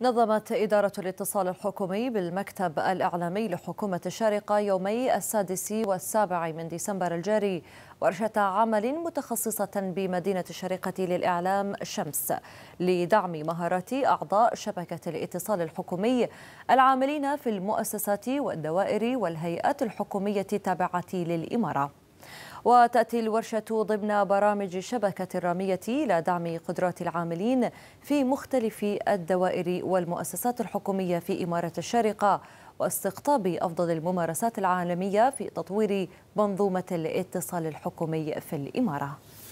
نظمت إدارة الاتصال الحكومي بالمكتب الإعلامي لحكومة الشارقة يومي السادس والسابع من ديسمبر الجاري ورشة عمل متخصصة بمدينة الشارقة للإعلام شمس لدعم مهارات أعضاء شبكة الاتصال الحكومي العاملين في المؤسسات والدوائر والهيئات الحكومية التابعة للإمارة وتأتي الورشة ضمن برامج شبكة الرامية لدعم قدرات العاملين في مختلف الدوائر والمؤسسات الحكومية في إمارة الشارقة واستقطاب أفضل الممارسات العالمية في تطوير منظومة الاتصال الحكومي في الإمارة